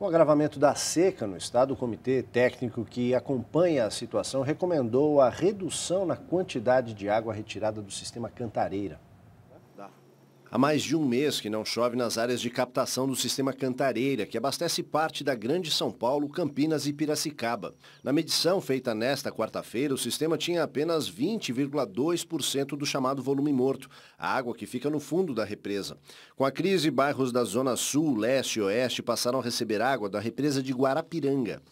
Com o agravamento da seca no estado, o comitê técnico que acompanha a situação recomendou a redução na quantidade de água retirada do sistema Cantareira. Há mais de um mês que não chove nas áreas de captação do sistema Cantareira, que abastece parte da Grande São Paulo, Campinas e Piracicaba. Na medição feita nesta quarta-feira, o sistema tinha apenas 20,2% do chamado volume morto, a água que fica no fundo da represa. Com a crise, bairros da Zona Sul, Leste e Oeste passaram a receber água da represa de Guarapiranga.